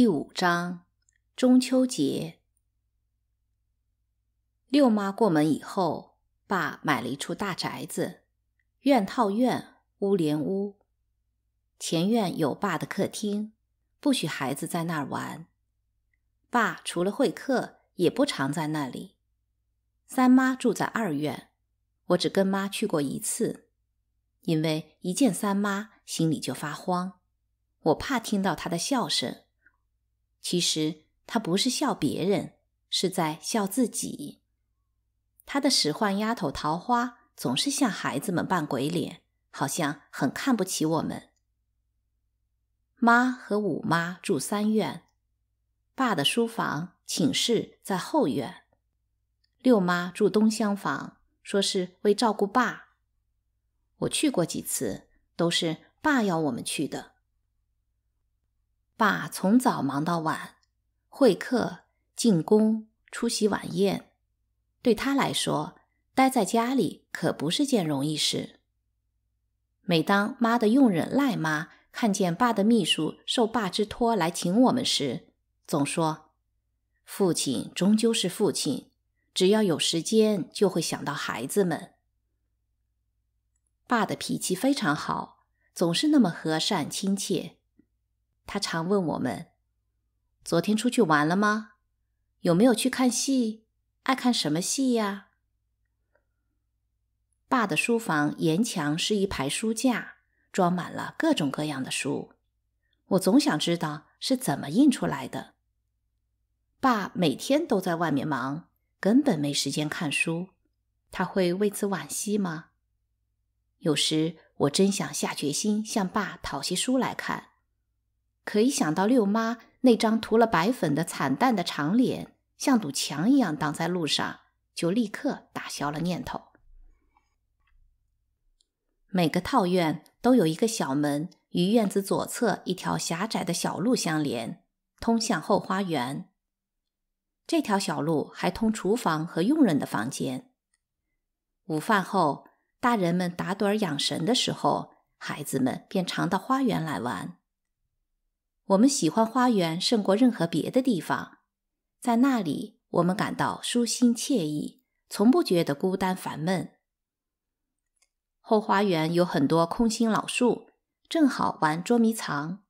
第五章，中秋节。六妈过门以后，爸买了一处大宅子，院套院，屋连屋。前院有爸的客厅，不许孩子在那儿玩。爸除了会客，也不常在那里。三妈住在二院，我只跟妈去过一次，因为一见三妈，心里就发慌，我怕听到她的笑声。其实他不是笑别人，是在笑自己。他的使唤丫头桃花总是向孩子们扮鬼脸，好像很看不起我们。妈和五妈住三院，爸的书房、寝室在后院。六妈住东厢房，说是为照顾爸。我去过几次，都是爸要我们去的。爸从早忙到晚，会客、进宫、出席晚宴，对他来说，待在家里可不是件容易事。每当妈的佣人赖妈看见爸的秘书受爸之托来请我们时，总说：“父亲终究是父亲，只要有时间就会想到孩子们。”爸的脾气非常好，总是那么和善亲切。他常问我们：“昨天出去玩了吗？有没有去看戏？爱看什么戏呀？”爸的书房沿墙是一排书架，装满了各种各样的书。我总想知道是怎么印出来的。爸每天都在外面忙，根本没时间看书。他会为此惋惜吗？有时我真想下决心向爸讨些书来看。可以想到六妈那张涂了白粉的惨淡的长脸，像堵墙一样挡在路上，就立刻打消了念头。每个套院都有一个小门，与院子左侧一条狭窄的小路相连，通向后花园。这条小路还通厨房和佣人的房间。午饭后，大人们打盹养神的时候，孩子们便常到花园来玩。我们喜欢花园胜过任何别的地方，在那里我们感到舒心惬意，从不觉得孤单烦闷。后花园有很多空心老树，正好玩捉迷藏。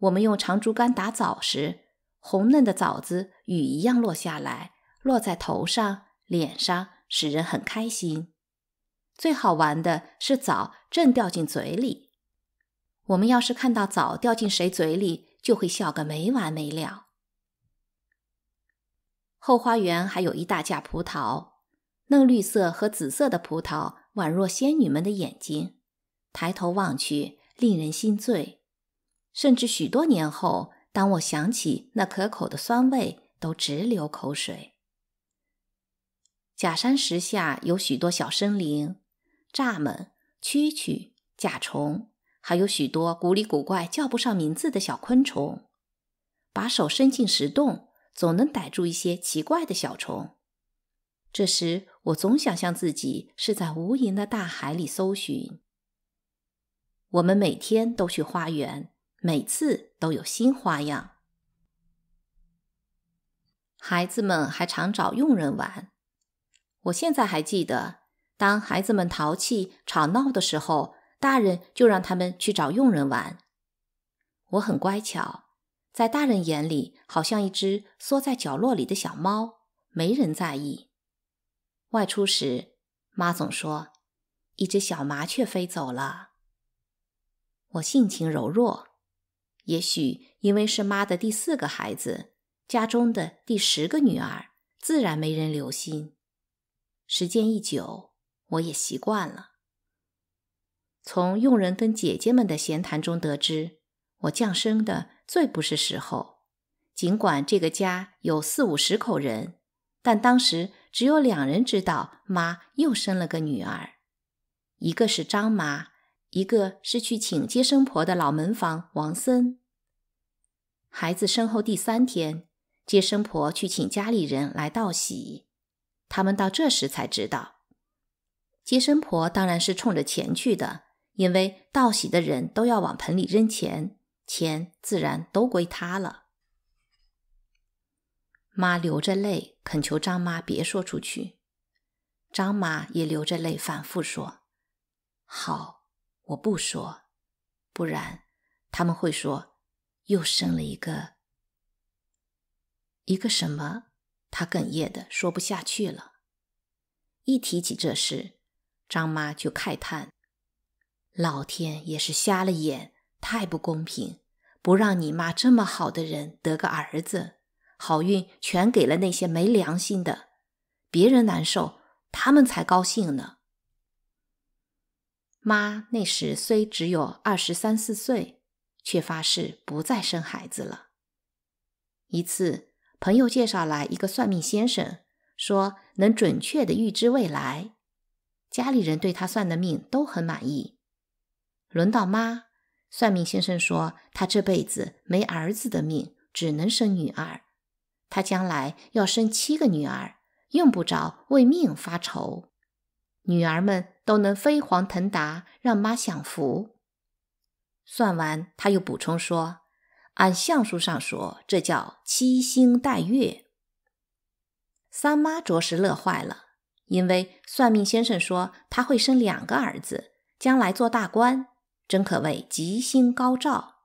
我们用长竹竿打枣时，红嫩的枣子雨一样落下来，落在头上、脸上，使人很开心。最好玩的是枣正掉进嘴里。我们要是看到枣掉进谁嘴里，就会笑个没完没了。后花园还有一大架葡萄，嫩绿色和紫色的葡萄宛若仙女们的眼睛，抬头望去，令人心醉。甚至许多年后，当我想起那可口的酸味，都直流口水。假山石下有许多小生灵：蚱蜢、蛐蛐、甲虫。还有许多古里古怪、叫不上名字的小昆虫，把手伸进石洞，总能逮住一些奇怪的小虫。这时，我总想象自己是在无垠的大海里搜寻。我们每天都去花园，每次都有新花样。孩子们还常找佣人玩。我现在还记得，当孩子们淘气、吵闹的时候。大人就让他们去找佣人玩。我很乖巧，在大人眼里，好像一只缩在角落里的小猫，没人在意。外出时，妈总说：“一只小麻雀飞走了。”我性情柔弱，也许因为是妈的第四个孩子，家中的第十个女儿，自然没人留心。时间一久，我也习惯了。从佣人跟姐姐们的闲谈中得知，我降生的最不是时候。尽管这个家有四五十口人，但当时只有两人知道妈又生了个女儿，一个是张妈，一个是去请接生婆的老门房王森。孩子生后第三天，接生婆去请家里人来道喜，他们到这时才知道，接生婆当然是冲着钱去的。因为道喜的人都要往盆里扔钱，钱自然都归他了。妈流着泪恳求张妈别说出去，张妈也流着泪反复说：“好，我不说，不然他们会说又生了一个一个什么。”他哽咽的说不下去了。一提起这事，张妈就慨叹。老天也是瞎了眼，太不公平！不让你妈这么好的人得个儿子，好运全给了那些没良心的，别人难受，他们才高兴呢。妈那时虽只有二十三四岁，却发誓不再生孩子了。一次，朋友介绍来一个算命先生，说能准确的预知未来，家里人对他算的命都很满意。轮到妈，算命先生说他这辈子没儿子的命，只能生女儿。他将来要生七个女儿，用不着为命发愁，女儿们都能飞黄腾达，让妈享福。算完，他又补充说，按相术上说，这叫七星带月。三妈着实乐坏了，因为算命先生说他会生两个儿子，将来做大官。真可谓吉星高照！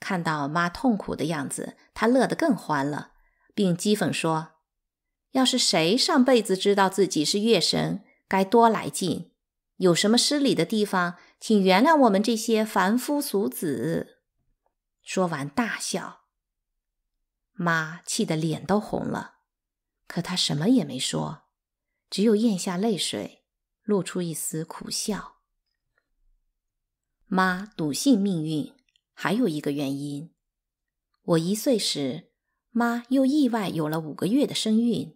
看到妈痛苦的样子，他乐得更欢了，并讥讽说：“要是谁上辈子知道自己是月神，该多来劲！有什么失礼的地方，请原谅我们这些凡夫俗子。”说完大笑。妈气得脸都红了，可她什么也没说，只有咽下泪水，露出一丝苦笑。妈笃信命运，还有一个原因。我一岁时，妈又意外有了五个月的身孕。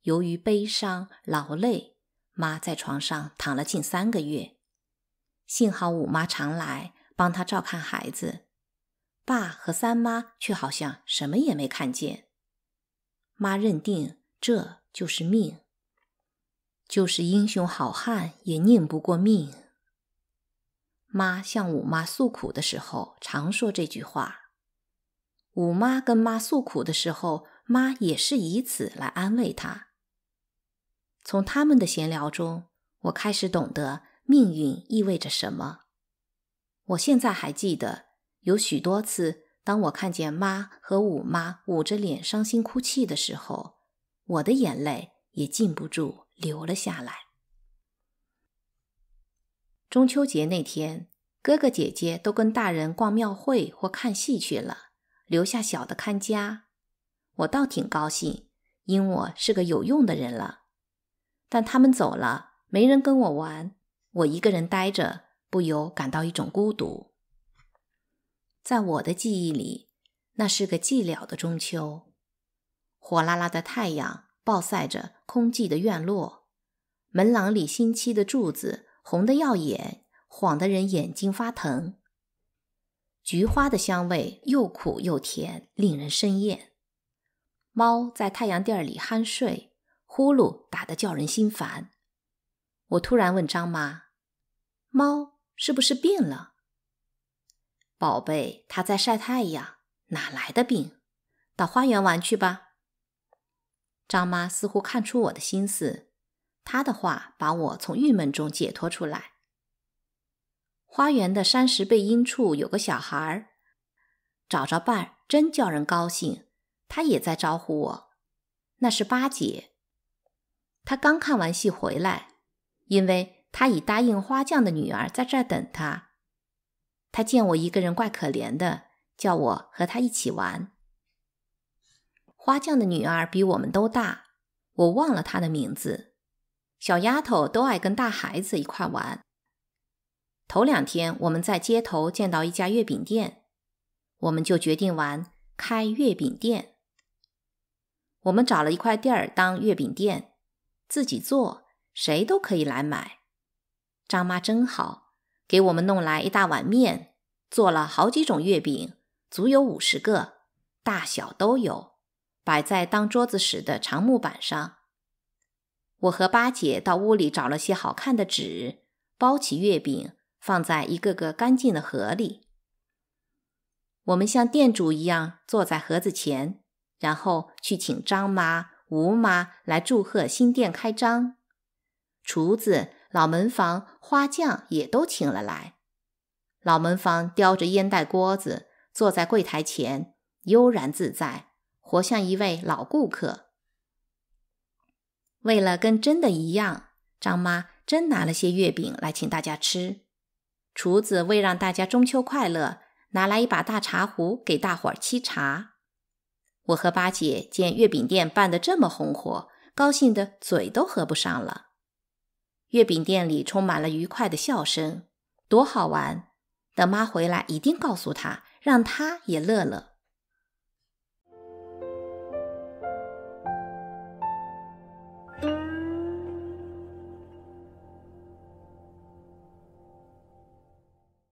由于悲伤、劳累，妈在床上躺了近三个月。幸好五妈常来帮她照看孩子，爸和三妈却好像什么也没看见。妈认定这就是命，就是英雄好汉也拧不过命。妈向五妈诉苦的时候，常说这句话；五妈跟妈诉苦的时候，妈也是以此来安慰她。从他们的闲聊中，我开始懂得命运意味着什么。我现在还记得，有许多次，当我看见妈和五妈捂着脸伤心哭泣的时候，我的眼泪也禁不住流了下来。中秋节那天，哥哥姐姐都跟大人逛庙会或看戏去了，留下小的看家。我倒挺高兴，因我是个有用的人了。但他们走了，没人跟我玩，我一个人呆着，不由感到一种孤独。在我的记忆里，那是个寂寥的中秋，火辣辣的太阳暴晒着空寂的院落，门廊里新砌的柱子。红的耀眼，晃得人眼睛发疼。菊花的香味又苦又甜，令人生厌。猫在太阳垫里酣睡，呼噜打得叫人心烦。我突然问张妈：“猫是不是病了？”“宝贝，它在晒太阳，哪来的病？”“到花园玩去吧。”张妈似乎看出我的心思。他的话把我从郁闷中解脱出来。花园的山石背阴处有个小孩儿，找着伴真叫人高兴。他也在招呼我，那是八姐。他刚看完戏回来，因为他已答应花匠的女儿在这等他。他见我一个人怪可怜的，叫我和他一起玩。花匠的女儿比我们都大，我忘了她的名字。小丫头都爱跟大孩子一块玩。头两天我们在街头见到一家月饼店，我们就决定玩开月饼店。我们找了一块地儿当月饼店，自己做，谁都可以来买。张妈真好，给我们弄来一大碗面，做了好几种月饼，足有五十个，大小都有，摆在当桌子使的长木板上。我和八姐到屋里找了些好看的纸，包起月饼，放在一个个干净的盒里。我们像店主一样坐在盒子前，然后去请张妈、吴妈来祝贺新店开张。厨子、老门房、花匠也都请了来。老门房叼着烟袋锅子，坐在柜台前，悠然自在，活像一位老顾客。为了跟真的一样，张妈真拿了些月饼来请大家吃。厨子为让大家中秋快乐，拿来一把大茶壶给大伙儿沏茶。我和八姐见月饼店办得这么红火，高兴得嘴都合不上了。月饼店里充满了愉快的笑声，多好玩！等妈回来，一定告诉她，让她也乐乐。